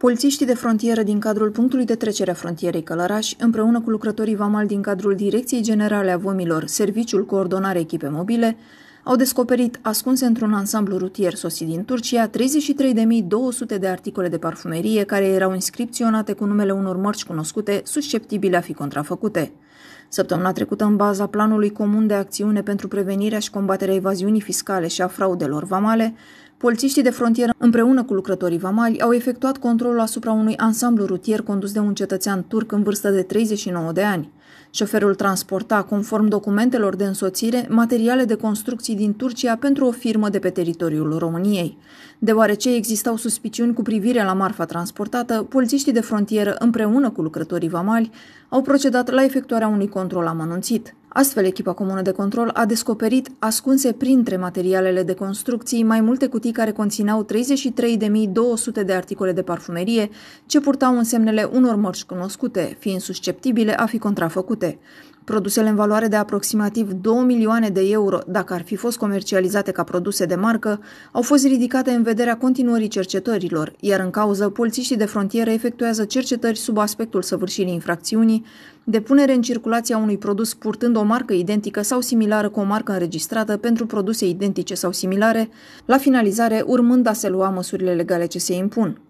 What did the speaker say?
Polițiștii de frontieră din cadrul punctului de trecere a frontierei Călăraș, împreună cu lucrătorii vamal din cadrul Direcției Generale a Vomilor, Serviciul Coordonare Echipe Mobile, au descoperit, ascunse într-un ansamblu rutier sosit din Turcia, 33.200 de articole de parfumerie care erau inscripționate cu numele unor mărci cunoscute, susceptibile a fi contrafăcute. Săptămâna trecută, în baza Planului Comun de Acțiune pentru Prevenirea și Combaterea Evaziunii Fiscale și a Fraudelor Vamale, Polițiștii de frontieră, împreună cu lucrătorii vamali, au efectuat controlul asupra unui ansamblu rutier condus de un cetățean turc în vârstă de 39 de ani. Șoferul transporta, conform documentelor de însoțire, materiale de construcții din Turcia pentru o firmă de pe teritoriul României. Deoarece existau suspiciuni cu privire la marfa transportată, polițiștii de frontieră, împreună cu lucrătorii vamali, au procedat la efectuarea unui control amănunțit. Astfel, echipa comună de control a descoperit ascunse printre materialele de construcții mai multe cutii care conțineau 33.200 de articole de parfumerie ce purtau însemnele unor mărci cunoscute, fiind susceptibile a fi contrafăcute. Produsele în valoare de aproximativ 2 milioane de euro, dacă ar fi fost comercializate ca produse de marcă, au fost ridicate în vederea continuării cercetărilor, iar în cauză polițiștii de frontieră efectuează cercetări sub aspectul săvârșirii infracțiunii, depunere în circulație a unui produs purtând o marcă identică sau similară cu o marcă înregistrată pentru produse identice sau similare, la finalizare urmând a se lua măsurile legale ce se impun.